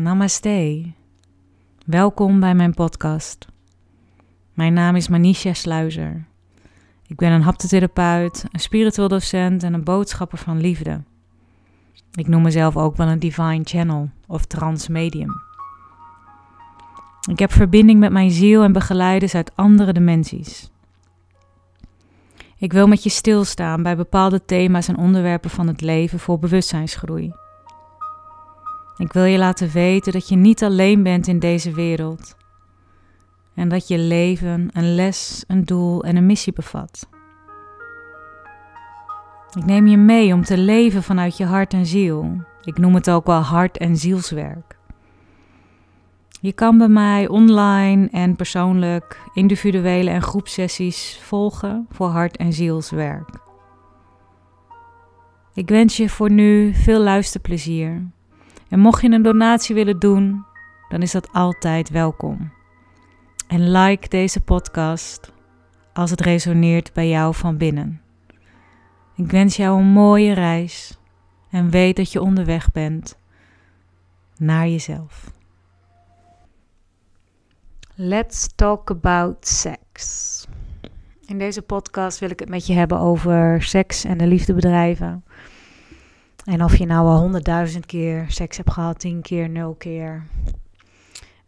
Namaste. Welkom bij mijn podcast. Mijn naam is Manisha Sluizer. Ik ben een haptotherapeut, een spiritueel docent en een boodschapper van liefde. Ik noem mezelf ook wel een divine channel of transmedium. Ik heb verbinding met mijn ziel en begeleiders uit andere dimensies. Ik wil met je stilstaan bij bepaalde thema's en onderwerpen van het leven voor bewustzijnsgroei. Ik wil je laten weten dat je niet alleen bent in deze wereld en dat je leven een les, een doel en een missie bevat. Ik neem je mee om te leven vanuit je hart en ziel. Ik noem het ook wel hart- en zielswerk. Je kan bij mij online en persoonlijk individuele en groepsessies volgen voor hart- en zielswerk. Ik wens je voor nu veel luisterplezier en mocht je een donatie willen doen, dan is dat altijd welkom. En like deze podcast als het resoneert bij jou van binnen. Ik wens jou een mooie reis en weet dat je onderweg bent naar jezelf. Let's talk about sex. In deze podcast wil ik het met je hebben over seks en de liefdebedrijven. En of je nou al honderdduizend keer seks hebt gehad, tien keer, nul keer,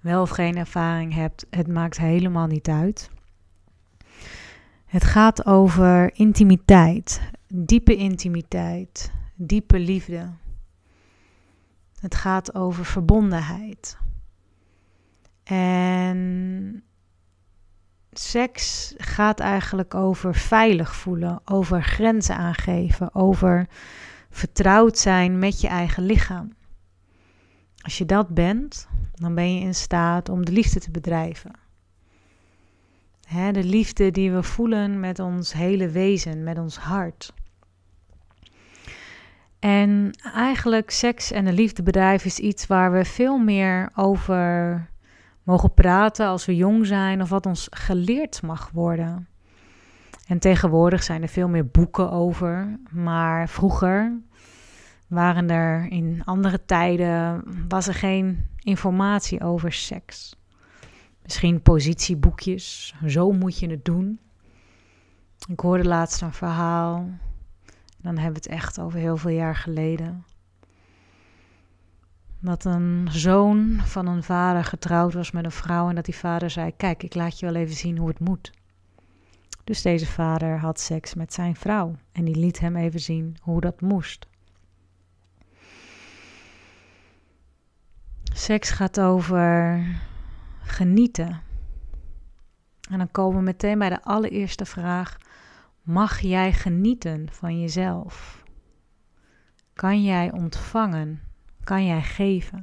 wel of geen ervaring hebt, het maakt helemaal niet uit. Het gaat over intimiteit, diepe intimiteit, diepe liefde. Het gaat over verbondenheid. En seks gaat eigenlijk over veilig voelen, over grenzen aangeven, over vertrouwd zijn met je eigen lichaam. Als je dat bent, dan ben je in staat om de liefde te bedrijven. Hè, de liefde die we voelen met ons hele wezen, met ons hart. En eigenlijk seks en een liefdebedrijf is iets waar we veel meer over mogen praten als we jong zijn of wat ons geleerd mag worden. En tegenwoordig zijn er veel meer boeken over. Maar vroeger waren er in andere tijden was er geen informatie over seks. Misschien positieboekjes. Zo moet je het doen. Ik hoorde laatst een verhaal. Dan hebben we het echt over heel veel jaar geleden. Dat een zoon van een vader getrouwd was met een vrouw en dat die vader zei: Kijk, ik laat je wel even zien hoe het moet. Dus deze vader had seks met zijn vrouw en die liet hem even zien hoe dat moest. Seks gaat over genieten. En dan komen we meteen bij de allereerste vraag: mag jij genieten van jezelf? Kan jij ontvangen? Kan jij geven?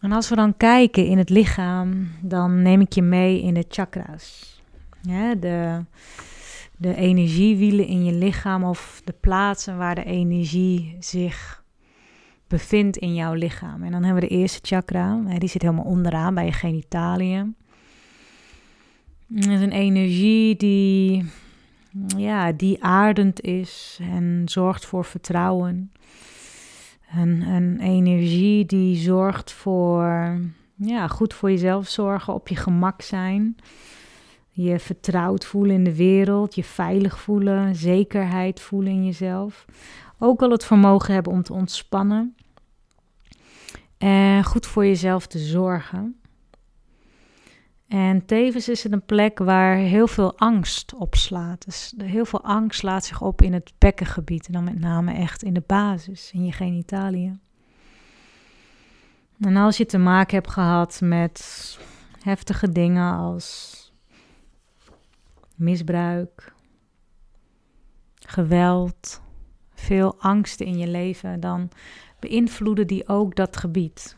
En als we dan kijken in het lichaam, dan neem ik je mee in de chakras de, energiewielen in je lichaam of de plaatsen waar de energie zich bevindt in jouw lichaam. En dan hebben we de eerste chakra, die zit helemaal onderaan bij je genitaliën. Het is een energie die, ja, die aardend is en zorgt voor vertrouwen. Een, een energie die zorgt voor ja, goed voor jezelf zorgen, op je gemak zijn. Je vertrouwd voelen in de wereld, je veilig voelen, zekerheid voelen in jezelf. Ook al het vermogen hebben om te ontspannen. En goed voor jezelf te zorgen. En tevens is het een plek waar heel veel angst opslaat. Dus heel veel angst slaat zich op in het bekkengebied. En dan met name echt in de basis, in je genitalia. En als je te maken hebt gehad met heftige dingen als misbruik, geweld, veel angsten in je leven, dan beïnvloeden die ook dat gebied.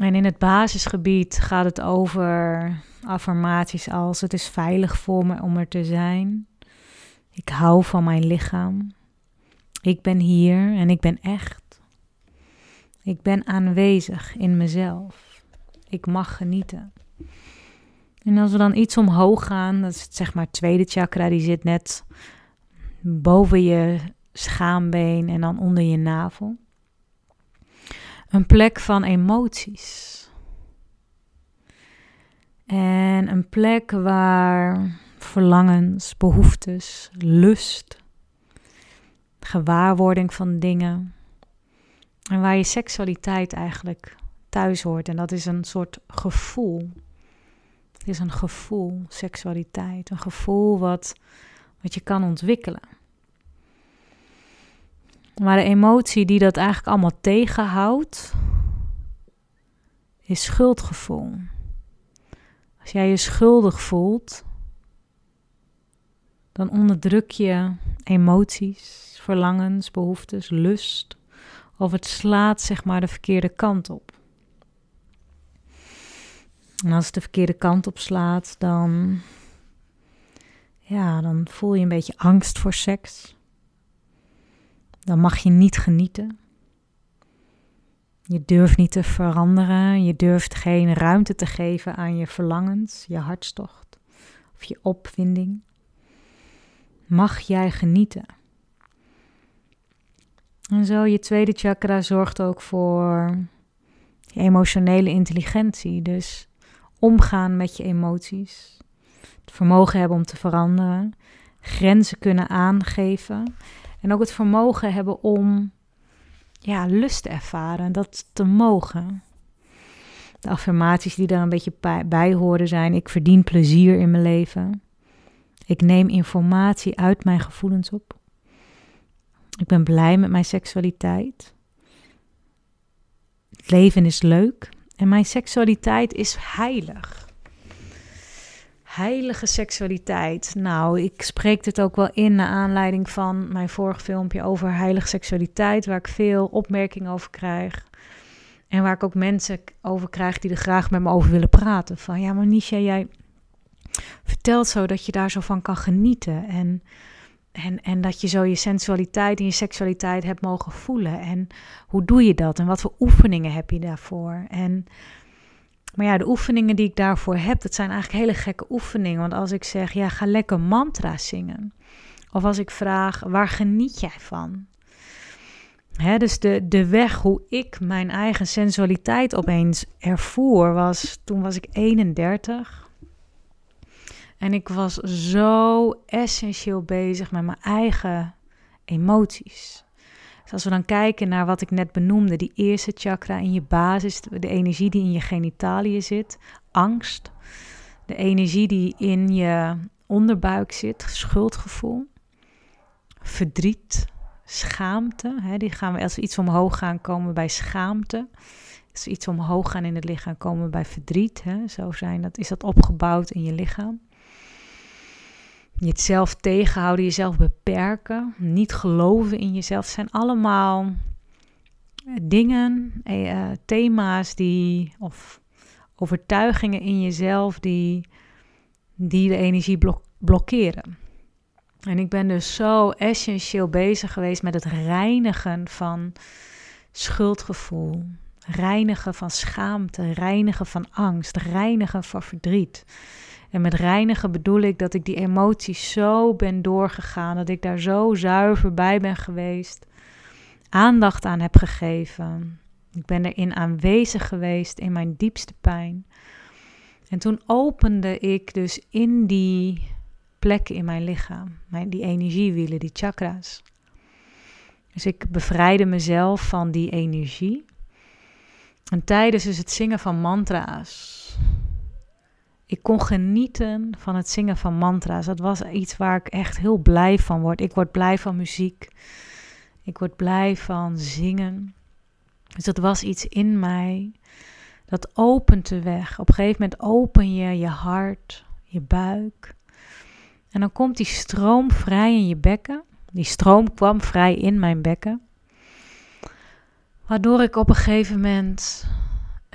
En in het basisgebied gaat het over affirmaties als: Het is veilig voor me om er te zijn. Ik hou van mijn lichaam. Ik ben hier en ik ben echt. Ik ben aanwezig in mezelf. Ik mag genieten. En als we dan iets omhoog gaan, dat is het, zeg maar tweede chakra, die zit net boven je schaambeen en dan onder je navel. Een plek van emoties. En een plek waar verlangens, behoeftes, lust, gewaarwording van dingen. En waar je seksualiteit eigenlijk thuis hoort. En dat is een soort gevoel. Het is een gevoel, seksualiteit. Een gevoel wat, wat je kan ontwikkelen. Maar de emotie die dat eigenlijk allemaal tegenhoudt, is schuldgevoel. Als jij je schuldig voelt, dan onderdruk je emoties, verlangens, behoeftes, lust. Of het slaat zeg maar de verkeerde kant op. En als het de verkeerde kant op slaat, dan, ja, dan voel je een beetje angst voor seks. Dan mag je niet genieten. Je durft niet te veranderen. Je durft geen ruimte te geven aan je verlangens, je hartstocht of je opwinding. Mag jij genieten? En zo, je tweede chakra zorgt ook voor je emotionele intelligentie. Dus omgaan met je emoties, het vermogen hebben om te veranderen, grenzen kunnen aangeven en ook het vermogen hebben om ja, lust te ervaren, dat te mogen. De affirmaties die daar een beetje bij horen zijn: ik verdien plezier in mijn leven. Ik neem informatie uit mijn gevoelens op. Ik ben blij met mijn seksualiteit. Het leven is leuk. En mijn seksualiteit is heilig. Heilige seksualiteit. Nou, ik spreek dit ook wel in naar aanleiding van mijn vorig filmpje over heilige seksualiteit, waar ik veel opmerkingen over krijg. En waar ik ook mensen over krijg die er graag met me over willen praten. Van ja, maar Nisha, jij vertelt zo dat je daar zo van kan genieten. En en, en dat je zo je sensualiteit en je seksualiteit hebt mogen voelen. En hoe doe je dat? En wat voor oefeningen heb je daarvoor? En, maar ja, de oefeningen die ik daarvoor heb, dat zijn eigenlijk hele gekke oefeningen. Want als ik zeg, ja, ga lekker mantra zingen. Of als ik vraag, waar geniet jij van? Hè, dus de, de weg hoe ik mijn eigen sensualiteit opeens ervoer was, toen was ik 31. En ik was zo essentieel bezig met mijn eigen emoties. Dus als we dan kijken naar wat ik net benoemde, die eerste chakra in je basis, de energie die in je genitaliën zit, angst, de energie die in je onderbuik zit, schuldgevoel, verdriet, schaamte. Hè, die gaan we, als we iets omhoog gaan, komen bij schaamte. Als we iets omhoog gaan in het lichaam, komen bij verdriet. Hè. Zo zijn dat, is dat opgebouwd in je lichaam. Jezelf tegenhouden, jezelf beperken, niet geloven in jezelf, zijn allemaal eh, dingen, eh, eh, thema's die, of overtuigingen in jezelf die, die de energie blok blokkeren. En ik ben dus zo essentieel bezig geweest met het reinigen van schuldgevoel, reinigen van schaamte, reinigen van angst, reinigen van verdriet. En met reinigen bedoel ik dat ik die emoties zo ben doorgegaan, dat ik daar zo zuiver bij ben geweest, aandacht aan heb gegeven. Ik ben erin aanwezig geweest in mijn diepste pijn. En toen opende ik dus in die plekken in mijn lichaam, mijn, die energiewielen, die chakra's. Dus ik bevrijdde mezelf van die energie. En tijdens dus het zingen van mantra's ik kon genieten van het zingen van mantra's. Dat was iets waar ik echt heel blij van word. Ik word blij van muziek. Ik word blij van zingen. Dus dat was iets in mij. Dat opent de weg. Op een gegeven moment open je je hart, je buik. En dan komt die stroom vrij in je bekken. Die stroom kwam vrij in mijn bekken. Waardoor ik op een gegeven moment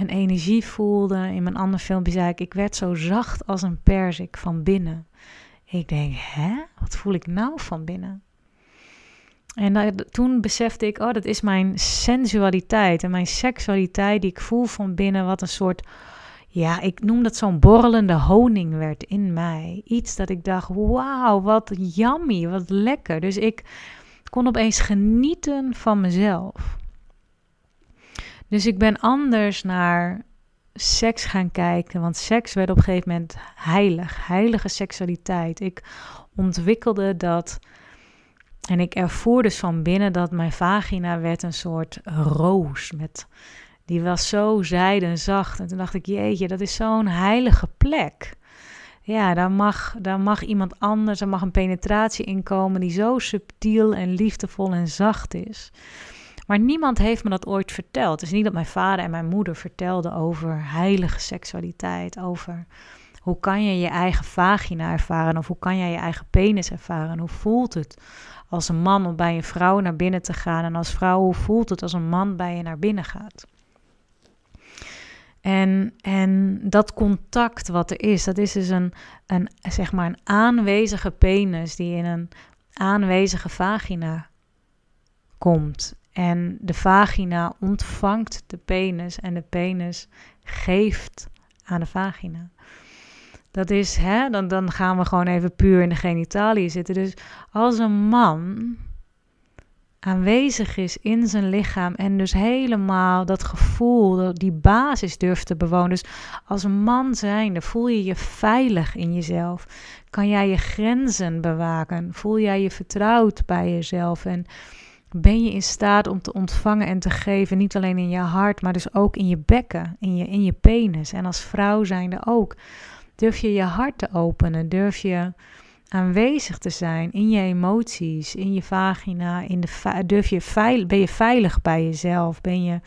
mijn energie voelde. In mijn andere filmpje zei ik, ik werd zo zacht als een perzik van binnen. Ik denk, hè? Wat voel ik nou van binnen? En toen besefte ik, oh, dat is mijn sensualiteit en mijn seksualiteit die ik voel van binnen. Wat een soort, ja, ik noem dat zo'n borrelende honing werd in mij. Iets dat ik dacht, wauw, wat yummy, wat lekker. Dus ik kon opeens genieten van mezelf. Dus ik ben anders naar seks gaan kijken. Want seks werd op een gegeven moment heilig. Heilige seksualiteit. Ik ontwikkelde dat. En ik ervoer dus van binnen dat mijn vagina werd een soort roos. Met, die was zo zijden zacht. En toen dacht ik, jeetje, dat is zo'n heilige plek. Ja, daar mag, daar mag iemand anders, er mag een penetratie in komen die zo subtiel en liefdevol en zacht is. Maar niemand heeft me dat ooit verteld. Het is niet dat mijn vader en mijn moeder vertelden over heilige seksualiteit, over hoe kan je je eigen vagina ervaren of hoe kan jij je eigen penis ervaren? Hoe voelt het als een man om bij een vrouw naar binnen te gaan en als vrouw hoe voelt het als een man bij je naar binnen gaat? En, en dat contact wat er is, dat is dus een, een, zeg maar een aanwezige penis die in een aanwezige vagina komt. En de vagina ontvangt de penis en de penis geeft aan de vagina. Dat is, hè, dan, dan gaan we gewoon even puur in de genitalie zitten. Dus als een man aanwezig is in zijn lichaam en dus helemaal dat gevoel, die basis durft te bewonen. Dus als een man zijnde voel je je veilig in jezelf. Kan jij je grenzen bewaken? Voel jij je vertrouwd bij jezelf? En ben je in staat om te ontvangen en te geven, niet alleen in je hart, maar dus ook in je bekken, in je, in je penis. En als vrouw zijnde ook. Durf je je hart te openen? Durf je aanwezig te zijn in je emoties, in je vagina? In de durf je veil ben je veilig bij jezelf? Ben je,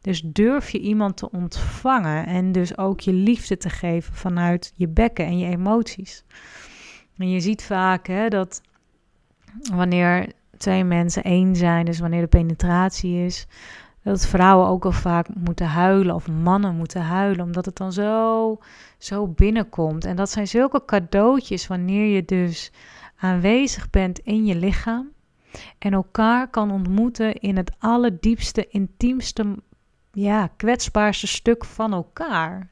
dus durf je iemand te ontvangen en dus ook je liefde te geven vanuit je bekken en je emoties? En je ziet vaak hè, dat wanneer twee mensen één zijn, dus wanneer de penetratie is, dat vrouwen ook al vaak moeten huilen of mannen moeten huilen, omdat het dan zo, zo binnenkomt. En dat zijn zulke cadeautjes wanneer je dus aanwezig bent in je lichaam en elkaar kan ontmoeten in het allerdiepste, intiemste, ja, kwetsbaarste stuk van elkaar.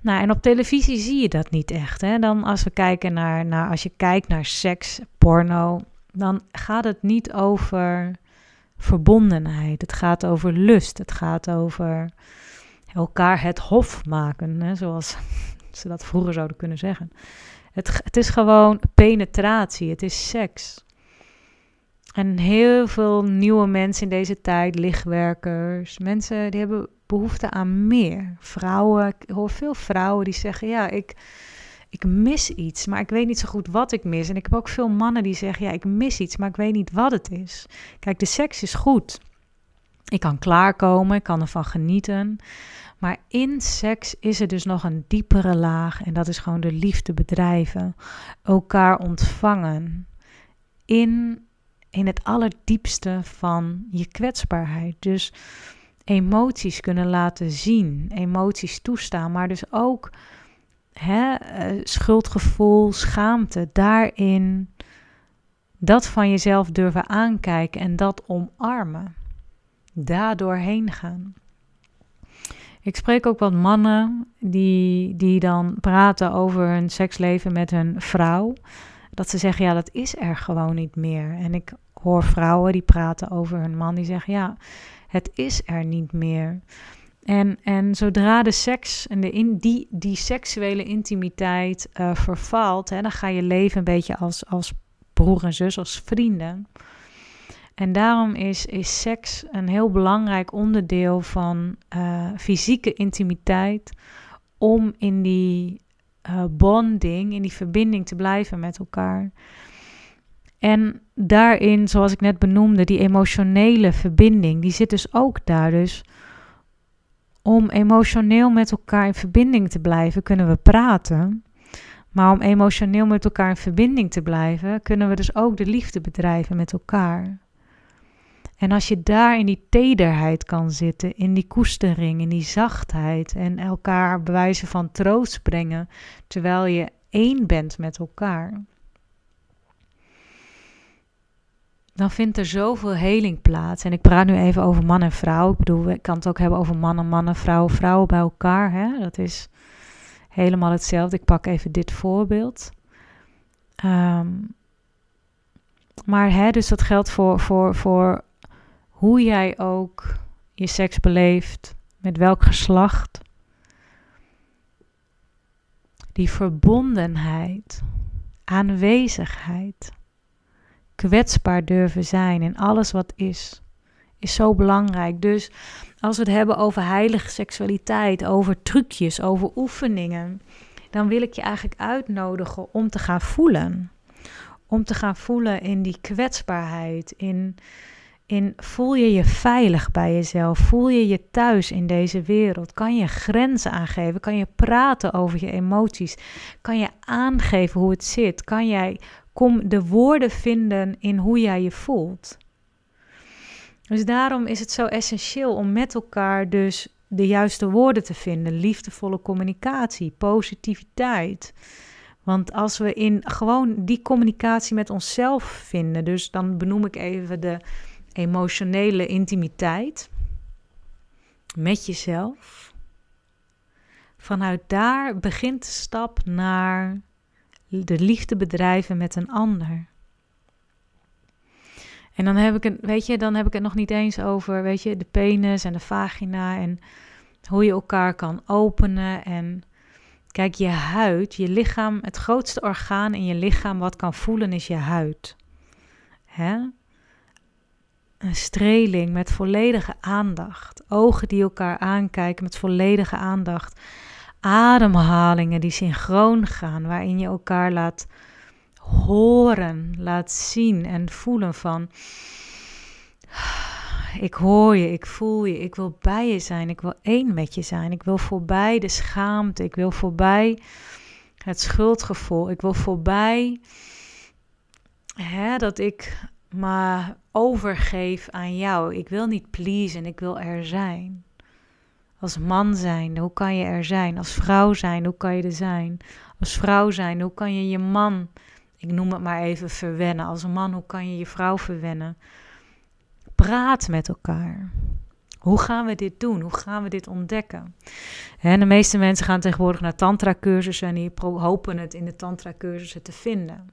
Nou, en op televisie zie je dat niet echt. Hè? Dan als we kijken naar, naar als je kijkt naar seks, porno, dan gaat het niet over verbondenheid. Het gaat over lust. Het gaat over elkaar het hof maken, hè, zoals ze dat vroeger zouden kunnen zeggen. Het, het is gewoon penetratie, het is seks. En heel veel nieuwe mensen in deze tijd, lichtwerkers, mensen die hebben behoefte aan meer. Vrouwen, ik hoor veel vrouwen die zeggen: Ja, ik ik mis iets, maar ik weet niet zo goed wat ik mis. En ik heb ook veel mannen die zeggen, ja, ik mis iets, maar ik weet niet wat het is. Kijk, de seks is goed. Ik kan klaarkomen, ik kan ervan genieten. Maar in seks is er dus nog een diepere laag en dat is gewoon de liefde bedrijven, elkaar ontvangen. In, in het allerdiepste van je kwetsbaarheid. Dus emoties kunnen laten zien, emoties toestaan, maar dus ook hè, eh, schuldgevoel, schaamte, daarin dat van jezelf durven aankijken en dat omarmen. daardoor doorheen gaan. Ik spreek ook wat mannen die, die dan praten over hun seksleven met hun vrouw. Dat ze zeggen, ja, dat is er gewoon niet meer. En ik hoor vrouwen die praten over hun man, die zeggen, ja, het is er niet meer. En, en zodra de seks en de in, die, die seksuele intimiteit uh, vervalt, hè, dan ga je leven een beetje als, als broer en zus, als vrienden. En daarom is, is seks een heel belangrijk onderdeel van eh, fysieke intimiteit. Om in die eh, bonding, in die verbinding te blijven met elkaar. En daarin, zoals ik net benoemde, die emotionele verbinding, die zit dus ook daar. Dus om emotioneel met elkaar in verbinding te blijven, kunnen we praten. Maar om emotioneel met elkaar in verbinding te blijven, kunnen we dus ook de liefde bedrijven met elkaar. En als je daar in die tederheid kan zitten, in die koestering, in die zachtheid en elkaar bewijzen van troost brengen, terwijl je één bent met elkaar. dan vindt er zoveel heling plaats. En ik praat nu even over man en vrouw. Ik bedoel, ik kan het ook hebben over mannen, mannen, vrouwen, vrouwen bij elkaar. Hè? Dat is helemaal hetzelfde. Ik pak even dit voorbeeld. Ehm, maar hè, dus dat geldt voor, voor, voor hoe jij ook je seks beleeft, met welk geslacht. Die verbondenheid, aanwezigheid kwetsbaar durven zijn in alles wat is. Is zo belangrijk. Dus als we het hebben over heilige seksualiteit, over trucjes, over oefeningen, dan wil ik je eigenlijk uitnodigen om te gaan voelen. Om te gaan voelen in die kwetsbaarheid, in in voel je je veilig bij jezelf? Voel je je thuis in deze wereld? Kan je grenzen aangeven? Kan je praten over je emoties? Kan je aangeven hoe het zit? Kan jij kom de woorden vinden in hoe jij je voelt? Dus daarom is het zo essentieel om met elkaar dus de juiste woorden te vinden, liefdevolle communicatie, positiviteit. Want als we in gewoon die communicatie met onszelf vinden, dus dan benoem ik even de emotionele intimiteit met jezelf. Vanuit daar begint de stap naar de liefde bedrijven met een ander. En dan heb ik het, weet je, dan heb ik het nog niet eens over, weet je, de penis en de vagina en hoe je elkaar kan openen en kijk, je huid, je lichaam, het grootste orgaan in je lichaam wat kan voelen is je huid. Hè? een streling met volledige aandacht. Ogen die elkaar aankijken met volledige aandacht. Ademhalingen die synchroon gaan, waarin je elkaar laat horen, laat zien en voelen van. Ik hoor je, ik voel je, ik wil bij je zijn, ik wil één met je zijn. Ik wil voorbij de schaamte, ik wil voorbij het schuldgevoel, ik wil voorbij hè, dat ik maar overgeef aan jou. Ik wil niet pleasen, ik wil er zijn. Als man zijn, hoe kan je er zijn? Als vrouw zijn, hoe kan je er zijn? Als vrouw zijn, hoe kan je je man, ik noem het maar even, verwennen? Als man, hoe kan je je vrouw verwennen? Praat met elkaar. Hoe gaan we dit doen? Hoe gaan we dit ontdekken? En de meeste mensen gaan tegenwoordig naar tantra-cursussen en die hopen het in de tantra-cursussen te vinden.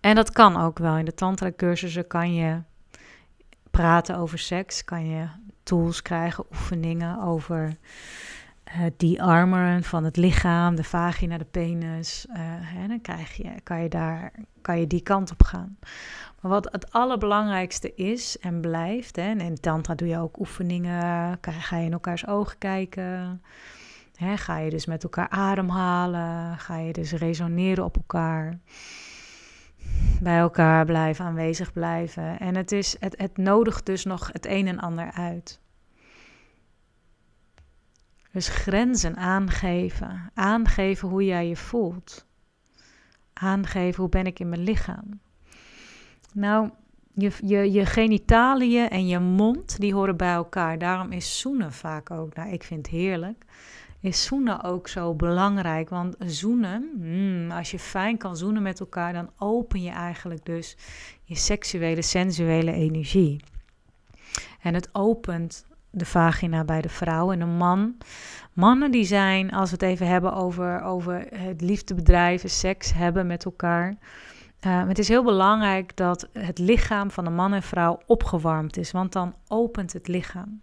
En dat kan ook wel. In de tantra-cursussen kan je praten over seks, kan je tools krijgen, oefeningen over het uh, dearmeren van het lichaam, de vagina, de penis. Uh, dan krijg je, kan, je daar, kan je die kant op gaan. Maar wat het allerbelangrijkste is en blijft, hè, en in tantra doe je ook oefeningen, ga je in elkaars ogen kijken... ga je dus met elkaar ademhalen? Ga je dus resoneren op elkaar? bij elkaar blijven, aanwezig blijven. En het, is, het, het nodigt dus nog het een en ander uit. Dus grenzen aangeven. Aangeven hoe jij je voelt. Aangeven hoe ben ik in mijn lichaam. Nou, je, je, je genitaliën en je mond, die horen bij elkaar. Daarom is zoenen vaak ook, nou ik vind het heerlijk is zoenen ook zo belangrijk. Want zoenen, hmm, als je fijn kan zoenen met elkaar, dan open je eigenlijk dus je seksuele, sensuele energie. En het opent de vagina bij de vrouw en de man. Mannen die zijn, als we het even hebben over, over het liefdebedrijven, seks hebben met elkaar. Eh, het is heel belangrijk dat het lichaam van de man en vrouw opgewarmd is, want dan opent het lichaam.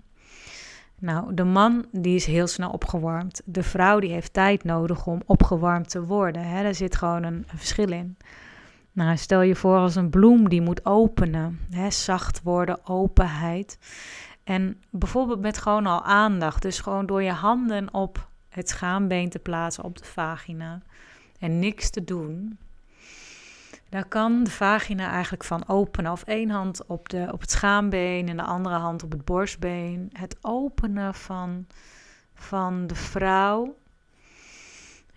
Nou, de man die is heel snel opgewarmd. De vrouw die heeft tijd nodig om opgewarmd te worden. Hè? Daar zit gewoon een, een verschil in. Nou, stel je voor als een bloem die moet openen. Hè? Zacht worden, openheid. En bijvoorbeeld met gewoon al aandacht. Dus gewoon door je handen op het schaambeen te plaatsen, op de vagina. En niks te doen. Daar kan de vagina eigenlijk van openen. Of één hand op, de, op het schaambeen en de andere hand op het borstbeen. Het openen van, van de vrouw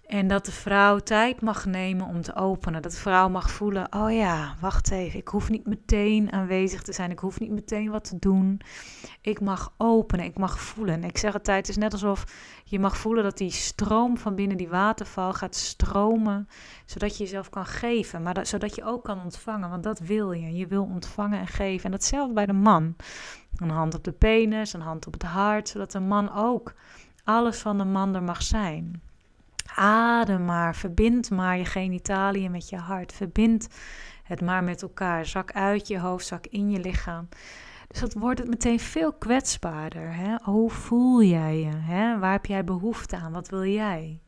en dat de vrouw tijd mag nemen om te openen. Dat de vrouw mag voelen: oh ja, wacht even. Ik hoef niet meteen aanwezig te zijn. Ik hoef niet meteen wat te doen. Ik mag openen. Ik mag voelen. Ik zeg altijd: tijd. Het is net alsof je mag voelen dat die stroom van binnen die waterval gaat stromen. Zodat je jezelf kan geven. Maar dat, zodat je ook kan ontvangen. Want dat wil je. Je wil ontvangen en geven. En datzelfde bij de man. Een hand op de penis, een hand op het hart. Zodat de man ook alles van de man er mag zijn adem maar, verbind maar je genitaliën met je hart. Verbind het maar met elkaar. Zak uit je hoofd, zak in je lichaam. Dus dat wordt het meteen veel kwetsbaarder. Hè? Hoe voel jij je? Hè? Waar heb jij behoefte aan? Wat wil jij?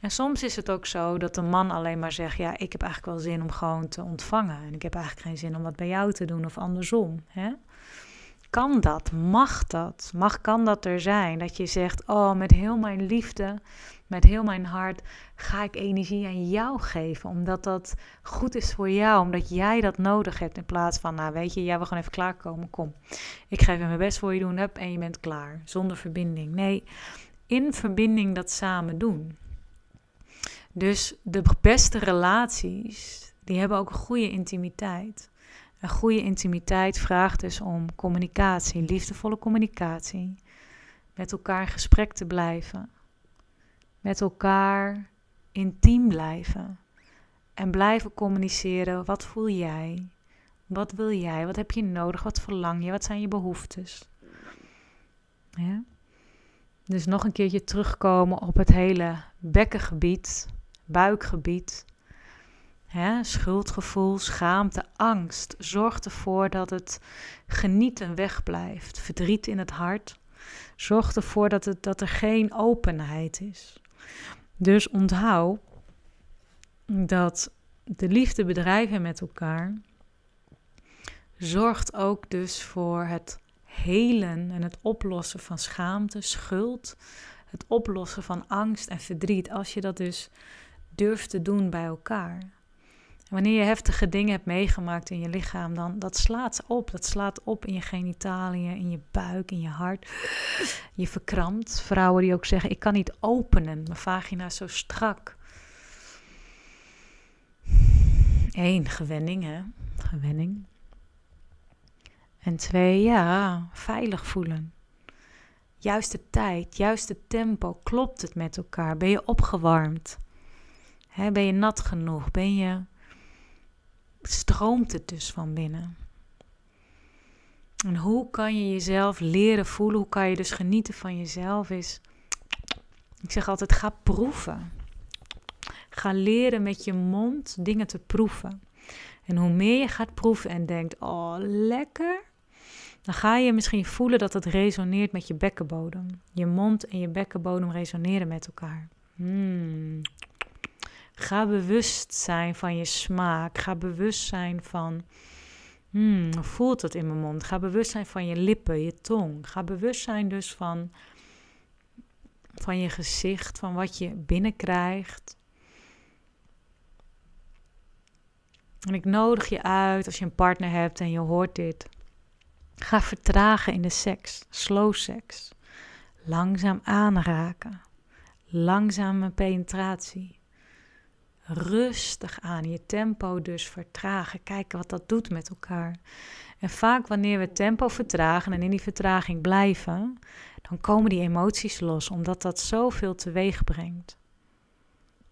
En soms is het ook zo dat de man alleen maar zegt: Ja, ik heb eigenlijk wel zin om gewoon te ontvangen. En ik heb eigenlijk geen zin om wat bij jou te doen of andersom. Hè? Kan dat? Mag dat? Mag kan dat er zijn? Dat je zegt: Oh, met heel mijn liefde, met heel mijn hart ga ik energie aan jou geven. Omdat dat goed is voor jou. Omdat jij dat nodig hebt. In plaats van: Nou, weet je, jij wil gewoon even klaarkomen. Kom, ik geef even mijn best voor je doen. Hup, en je bent klaar. Zonder verbinding. Nee, in verbinding dat samen doen. Dus de beste relaties, die hebben ook een goede intimiteit. Een goede intimiteit vraagt dus om communicatie, liefdevolle communicatie. Met elkaar in gesprek te blijven. Met elkaar intiem blijven. En blijven communiceren. Wat voel jij? Wat wil jij? Wat heb je nodig? Wat verlang je? Wat zijn je behoeftes? Ja? Dus nog een keertje terugkomen op het hele bekkengebied, buikgebied. Hè, schuldgevoel, schaamte, angst zorgt ervoor dat het genieten wegblijft, verdriet in het hart. Zorgt ervoor dat, dat er geen openheid is. Dus onthoud dat de liefde bedrijven met elkaar zorgt ook dus voor het helen en het oplossen van schaamte, schuld, het oplossen van angst en verdriet. Als je dat dus durft te doen bij elkaar. Wanneer je heftige dingen hebt meegemaakt in je lichaam, dan dat slaat op. Dat slaat op in je genitaliën, in je buik, in je hart. Je verkrampt. Vrouwen die ook zeggen: Ik kan niet openen, mijn vagina is zo strak. Eén, gewenning, hè? Gewenning. En twee, ja, veilig voelen. Juiste tijd, juiste tempo, klopt het met elkaar? Ben je opgewarmd? ben je nat genoeg? Ben je stroomt het dus van binnen. En hoe kan je jezelf leren voelen? Hoe kan je dus genieten van jezelf? Is, ik zeg altijd: ga proeven. Ga leren met je mond dingen te proeven. En hoe meer je gaat proeven en denkt: oh, lekker. Dan ga je misschien voelen dat het resoneert met je bekkenbodem. Je mond en je bekkenbodem resoneren met elkaar. Hmm. Ga bewust zijn van je smaak. Ga bewust zijn van. Hmm, voelt het in mijn mond? Ga bewust zijn van je lippen, je tong. Ga bewust zijn dus van, van je gezicht, van wat je binnenkrijgt. En ik nodig je uit als je een partner hebt en je hoort dit. Ga vertragen in de seks, slow seks. Langzaam aanraken. Langzame penetratie rustig aan. Je tempo dus vertragen. Kijken wat dat doet met elkaar. En vaak wanneer we tempo vertragen en in die vertraging blijven, dan komen die emoties los, omdat dat zoveel teweeg brengt.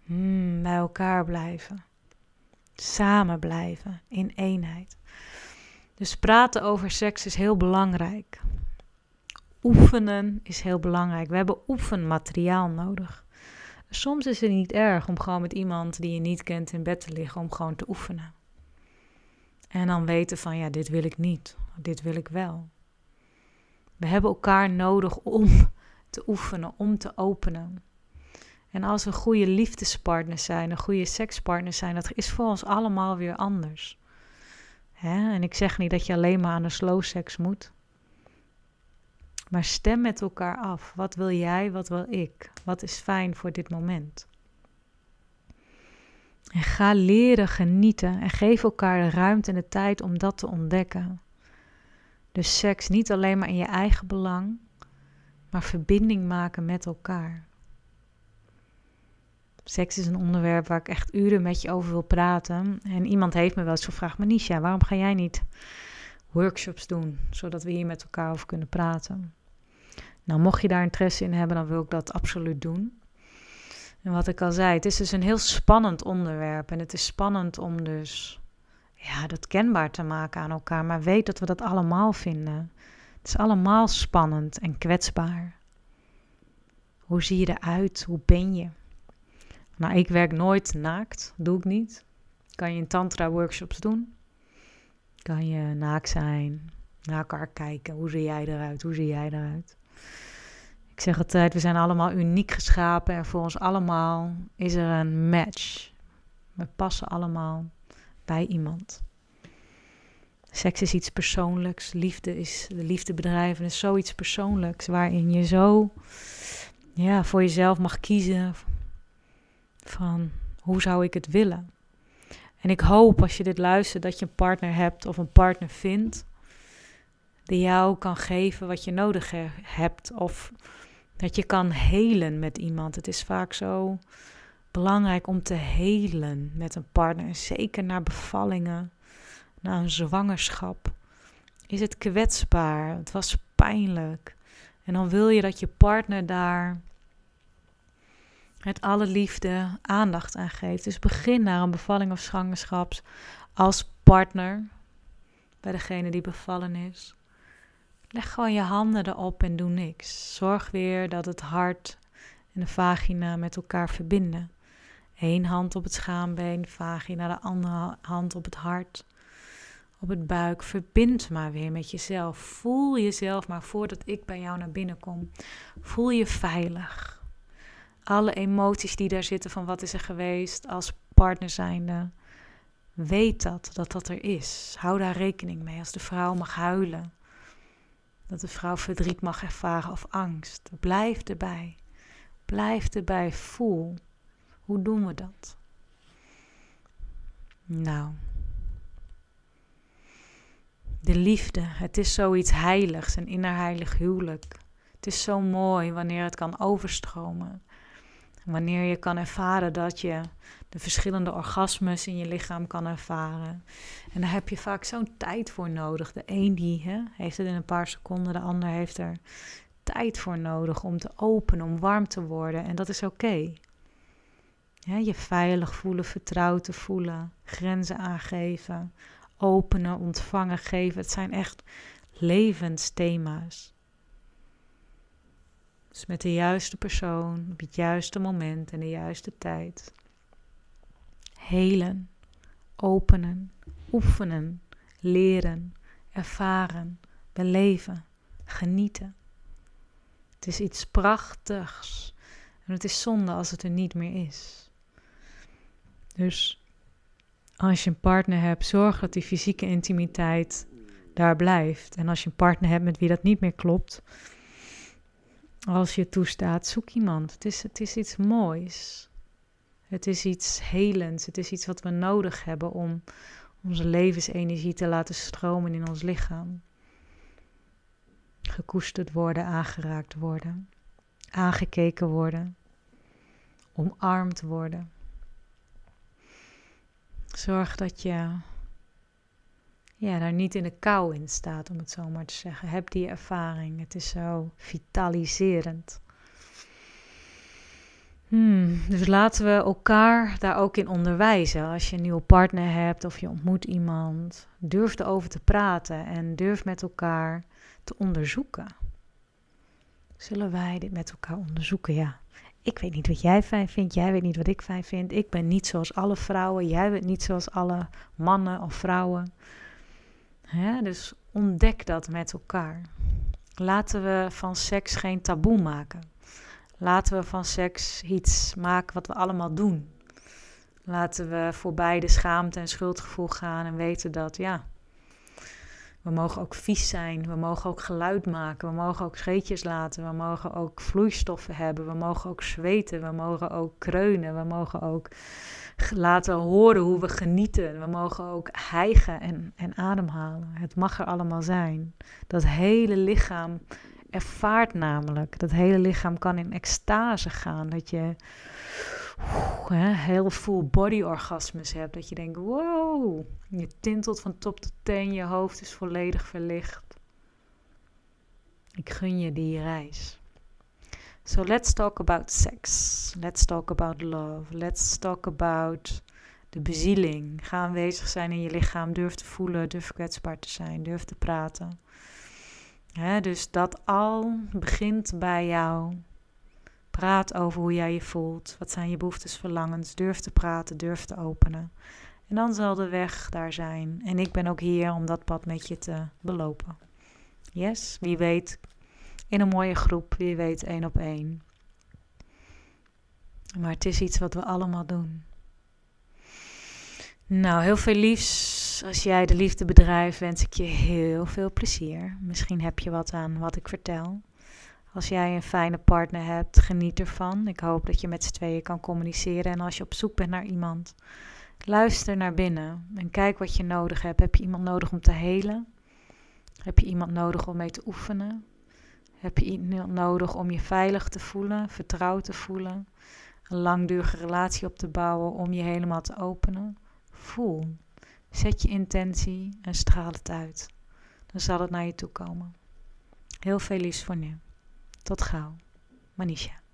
Hmm, bij elkaar blijven. Samen blijven in eenheid. Dus praten over seks is heel belangrijk. Oefenen is heel belangrijk. We hebben oefenmateriaal nodig. Soms is het niet erg om gewoon met iemand die je niet kent in bed te liggen, om gewoon te oefenen. En dan weten van ja, dit wil ik niet, dit wil ik wel. We hebben elkaar nodig om te oefenen, om te openen. En als we goede liefdespartners zijn, een goede sekspartners zijn, dat is voor ons allemaal weer anders. Hè? En ik zeg niet dat je alleen maar aan de slow seks moet. Maar stem met elkaar af. Wat wil jij, wat wil ik? Wat is fijn voor dit moment? En ga leren genieten en geef elkaar de ruimte en de tijd om dat te ontdekken. Dus seks niet alleen maar in je eigen belang, maar verbinding maken met elkaar. Seks is een onderwerp waar ik echt uren met je over wil praten. En iemand heeft me wel eens gevraagd: Manisha, waarom ga jij niet workshops doen, zodat we hier met elkaar over kunnen praten. Nou, mocht je daar interesse in hebben, dan wil ik dat absoluut doen. En wat ik al zei, het is dus een heel spannend onderwerp. En het is spannend om dus ja, dat kenbaar te maken aan elkaar. Maar weet dat we dat allemaal vinden. Het is allemaal spannend en kwetsbaar. Hoe zie je eruit? Hoe ben je? Nou, ik werk nooit naakt. Doe ik niet. Kan je in tantra workshops doen. Kan je naak zijn, naar elkaar kijken. Hoe zie jij eruit? Hoe zie jij eruit? Ik zeg altijd, we zijn allemaal uniek geschapen en voor ons allemaal is er een match. We passen allemaal bij iemand. Seks is iets persoonlijks, liefde is de liefdebedrijven is zoiets persoonlijks waarin je zo ja, voor jezelf mag kiezen van hoe zou ik het willen? En ik hoop als je dit luistert dat je een partner hebt of een partner vindt die jou kan geven wat je nodig hebt of dat je kan helen met iemand. Het is vaak zo belangrijk om te helen met een partner, zeker na bevallingen, na een zwangerschap. Is het kwetsbaar? Het was pijnlijk. En dan wil je dat je partner daar met alle liefde aandacht aan geeft. Dus begin naar een bevalling of zwangerschap als partner bij degene die bevallen is. Leg gewoon je handen erop en doe niks. Zorg weer dat het hart en de vagina met elkaar verbinden. Eén hand op het schaambeen, vagina, de andere hand op het hart, op het buik. Verbind maar weer met jezelf. Voel jezelf maar voordat ik bij jou naar binnen kom. Voel je veilig alle emoties die daar zitten van wat is er geweest als partner zijnde. Weet dat, dat dat er is. Hou daar rekening mee als de vrouw mag huilen. Dat de vrouw verdriet mag ervaren of angst. Blijf erbij. Blijf erbij. Voel. Hoe doen we dat? Nou. De liefde. Het is zoiets heiligs, een innerheilig huwelijk. Het is zo mooi wanneer het kan overstromen. Wanneer je kan ervaren dat je de verschillende orgasmes in je lichaam kan ervaren. En daar heb je vaak zo'n tijd voor nodig. De een die hè, heeft het in een paar seconden, de ander heeft er tijd voor nodig om te openen, om warm te worden. En dat is oké. je veilig voelen, vertrouwd te voelen, grenzen aangeven, openen, ontvangen, geven. Het zijn echt levensthema's. Dus met de juiste persoon, op het juiste moment en de juiste tijd. Helen, openen, oefenen, leren, ervaren, beleven, genieten. Het is iets prachtigs en het is zonde als het er niet meer is. Dus als je een partner hebt, zorg dat die fysieke intimiteit daar blijft. En als je een partner hebt met wie dat niet meer klopt, als je toestaat, zoek iemand. Het is, het is iets moois. Het is iets helends. Het is iets wat we nodig hebben om onze levensenergie te laten stromen in ons lichaam. Gekoesterd worden, aangeraakt worden, aangekeken worden, omarmd worden. Zorg dat je ja, daar niet in de kou in staat, om het zo maar te zeggen. Heb die ervaring. Het is zo vitaliserend. Hmm, dus laten we elkaar daar ook in onderwijzen. Als je een nieuwe partner hebt of je ontmoet iemand, durf erover te praten en durf met elkaar te onderzoeken. Zullen wij dit met elkaar onderzoeken? Ja. Ik weet niet wat jij fijn vindt, jij weet niet wat ik fijn vind. Ik ben niet zoals alle vrouwen, jij bent niet zoals alle mannen of vrouwen. Dus ontdek dat met elkaar. Laten we van seks geen taboe maken. Laten we van seks iets maken wat we allemaal doen. Laten we voorbij de schaamte en schuldgevoel gaan en weten dat, ja, we mogen ook vies zijn, we mogen ook geluid maken, we mogen ook scheetjes laten, we mogen ook vloeistoffen hebben, we mogen ook zweten, we mogen ook kreunen, we mogen ook laten horen hoe we genieten. We mogen ook hijgen en, en ademhalen. Het mag er allemaal zijn. Dat hele lichaam ervaart namelijk. Dat hele lichaam kan in extase gaan. Dat je heel full body orgasmes hebt. Dat je denkt, wow. Je tintelt van top tot teen. Je hoofd is volledig verlicht. Ik gun je die reis. So let's talk about sex. Let's talk about love. Let's talk about de bezieling. Ga aanwezig zijn in je lichaam. Durf te voelen. Durf kwetsbaar te zijn. Durf te praten. dus dat al begint bij jou. Praat over hoe jij je voelt. Wat zijn je behoeftes, verlangens. Durf te praten. Durf te openen. En dan zal de weg daar zijn. En ik ben ook hier om dat pad met je te belopen. Yes, wie weet in een mooie groep, wie weet één op één. Maar het is iets wat we allemaal doen. Nou, heel veel liefs. Als jij de liefde bedrijft, wens ik je heel veel plezier. Misschien heb je wat aan wat ik vertel. Als jij een fijne partner hebt, geniet ervan. Ik hoop dat je met z'n tweeën kan communiceren. En als je op zoek bent naar iemand, luister naar binnen en kijk wat je nodig hebt. Heb je iemand nodig om te helen? Heb je iemand nodig om mee te oefenen? heb je iets nodig om je veilig te voelen, vertrouwd te voelen, een langdurige relatie op te bouwen om je helemaal te openen? Voel, zet je intentie en straal het uit. Dan zal het naar je toe komen. Heel veel liefs voor nu. Tot gauw. Manisha.